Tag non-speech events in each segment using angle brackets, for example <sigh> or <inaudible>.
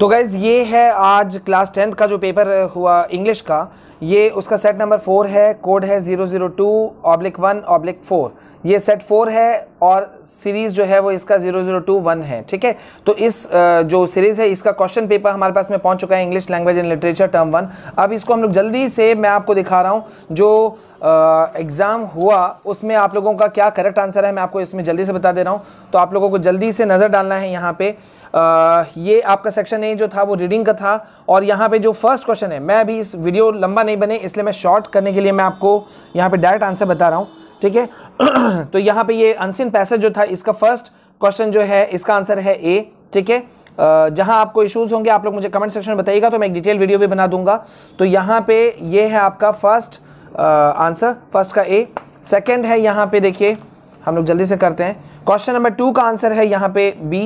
तो गैज़ ये है आज क्लास टेंथ का जो पेपर uh, हुआ इंग्लिश का ये उसका सेट नंबर फोर है कोड है zero zero two oblique one oblique four ये सेट फोर है और सीरीज़ जो है वो इसका ज़ीरो ज़ीरो टू वन है ठीक है तो इस uh, जो सीरीज़ है इसका क्वेश्चन पेपर हमारे पास में पहुंच चुका है English language and literature term one अब इसको हम लोग जल्दी से मैं आपको दिखा रहा हूँ जो एग्ज़ाम uh, हुआ उसमें आप लोगों का क्या करेक्ट आंसर है मैं आपको इसमें जल्दी से बता दे रहा हूँ तो आप लोगों को जल्दी से नज़र डालना है यहाँ पर ये आपका सेक्शन मैंने जो था वो रीडिंग का था और यहाँ पे जो फर्स्ट क्वेश्चन है मैं अभी इस वीडियो लंबा नहीं बने इसलिए मैं शॉर्ट करने के लिए मैं आपको यहाँ पे डायरेक्ट आंसर बता रहा हूँ ठीक है <clears throat> तो यहाँ पे ये अनसिन पैसेज जो था इसका फर्स्ट क्वेश्चन जो है इसका आंसर है ए ठीक है जहाँ आपको इश्यूज होंगे आप लोग मुझे कमेंट सेक्शन में बताइएगा तो मैं एक डिटेल वीडियो भी बना दूंगा तो यहाँ पे ये है आपका फर्स्ट आंसर फर्स्ट का ए सेकेंड है यहाँ पे देखिए हम लोग जल्दी से करते हैं क्वेश्चन नंबर टू का आंसर है यहाँ पे B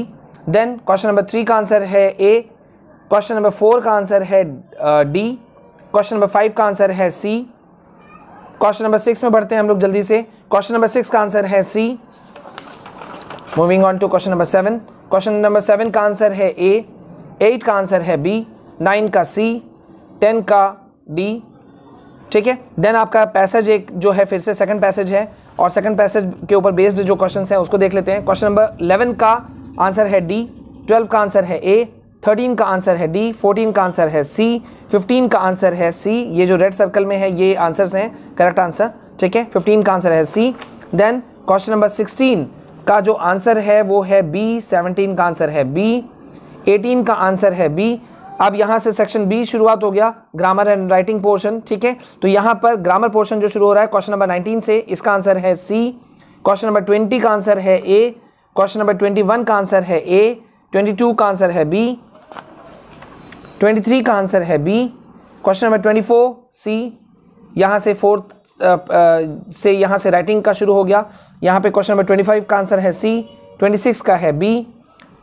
then question number three का आंसर है ए क्वेश्चन नंबर फोर का आंसर है डी क्वेश्चन नंबर फाइव का आंसर है सी क्वेश्चन नंबर सिक्स में बढ़ते हैं हम लोग जल्दी से क्वेश्चन नंबर सिक्स का आंसर है C moving on to question number seven question number seven का आंसर है ए एट का आंसर है बी नाइन का सी टेन का डी ठीक है देन आपका पैसेज एक जो है फिर से सेकंड पैसेज है और सेकंड पैसेज के ऊपर बेस्ड जो क्वेश्चन हैं उसको देख लेते हैं क्वेश्चन नंबर 11 का आंसर है डी 12 का आंसर है ए थर्टीन का आंसर है डी फोर्टीन का आंसर है सी फिफ्टीन का आंसर है सी ये जो रेड सर्कल में है ये आंसर्स हैं करेक्ट आंसर ठीक है फिफ्टीन का आंसर है C then question number sixteen का जो आंसर है वो है बी सेवनटीन का आंसर है बी एटीन का आंसर है बी अब यहाँ से सेक्शन बी शुरुआत हो गया ग्रामर एंड राइटिंग पोर्शन ठीक है तो यहाँ पर ग्रामर पोर्शन जो शुरू हो रहा है क्वेश्चन नंबर नाइनटीन से इसका आंसर है सी क्वेश्चन नंबर ट्वेंटी का आंसर है A question number twenty one का आंसर है ए ट्वेंटी टू का आंसर है बी ट्वेंटी थ्री का आंसर है B question number twenty four C यहाँ से फोर्थ से यहाँ से राइटिंग का शुरू हो गया यहाँ पे क्वेश्चन नंबर ट्वेंटी फाइव का आंसर है सी ट्वेंटी सिक्स का है B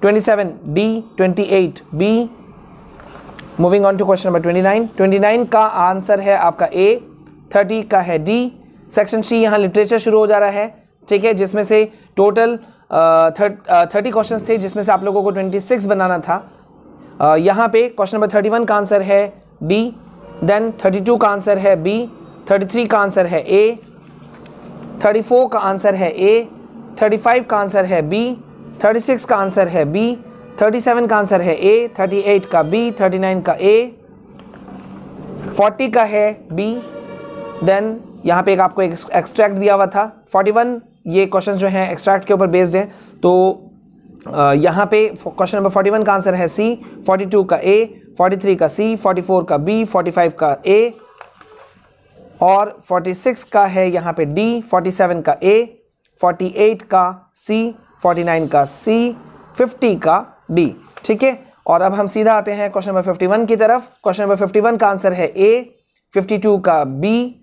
twenty seven D twenty eight B moving on to question number twenty nine twenty nine का आंसर है आपका ए थर्टी का है डी सेक्शन सी यहाँ लिटरेचर शुरू हो जा रहा है ठीक है जिसमें से टोटल थर्टी क्वेश्चंस थे जिसमें से आप लोगों को ट्वेंटी सिक्स बनाना था यहाँ पे क्वेश्चन नंबर थर्टी वन का आंसर है बी देन थर्टी टू का आंसर है बी थर्टी थ्री का आंसर है ए थर्टी फोर का आंसर है ए थर्टी फाइव का आंसर है बी थर्टी सिक्स का आंसर है बी थर्टी सेवन का आंसर है ए थर्टी एट का बी थर्टी नाइन का ए फोर्टी का है बी देन यहाँ पे एक आपको एक एक्सट्रैक्ट दिया हुआ था फोर्टी वन ये क्वेश्चन जो हैं एक्सट्रैक्ट के ऊपर बेस्ड हैं तो यहाँ पे क्वेश्चन नंबर फोर्टी वन का आंसर है सी फोर्टी टू का ए फोर्टी थ्री का सी फोर्टी फोर का बी फोर्टी फाइव का ए और फोर्टी सिक्स का है यहाँ पे डी फोर्टी सेवन का ए फोर्टी एट का सी फोर्टी नाइन का सी फिफ्टी का डी ठीक है और अब हम सीधा आते हैं क्वेश्चन नंबर फिफ्टी वन की तरफ क्वेश्चन नंबर फिफ्टी वन का आंसर है ए फिफ्टी टू का बी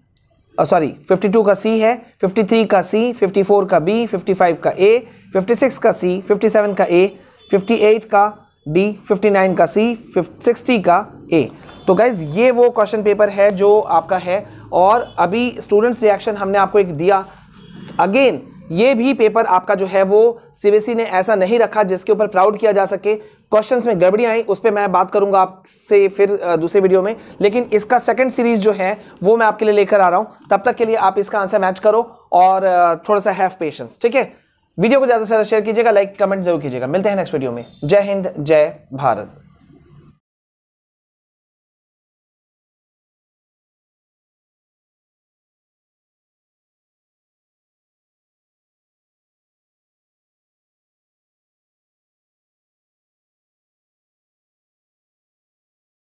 सॉरी uh, 52 का सी है 53 का सी 54 का बी 55 का ए 56 का सी 57 का ए 58 का डी 59 का सी 60 का ए तो गाइज ये वो क्वेश्चन पेपर है जो आपका है और अभी स्टूडेंट्स रिएक्शन हमने आपको एक दिया अगेन ये भी पेपर आपका जो है वो सीबीएसई ने ऐसा नहीं रखा जिसके ऊपर प्राउड किया जा सके क्वेश्चंस में गड़बड़ी आई उस पर मैं बात करूंगा आपसे फिर दूसरे वीडियो में लेकिन इसका सेकंड सीरीज जो है वो मैं आपके लिए लेकर आ रहा हूं तब तक के लिए आप इसका आंसर मैच करो और थोड़ा सा हैव पेशेंस ठीक है वीडियो को ज़्यादा से ज़्यादा शेयर कीजिएगा लाइक कमेंट जरूर कीजिएगा मिलते हैं नेक्स्ट वीडियो में जय हिंद जय भारत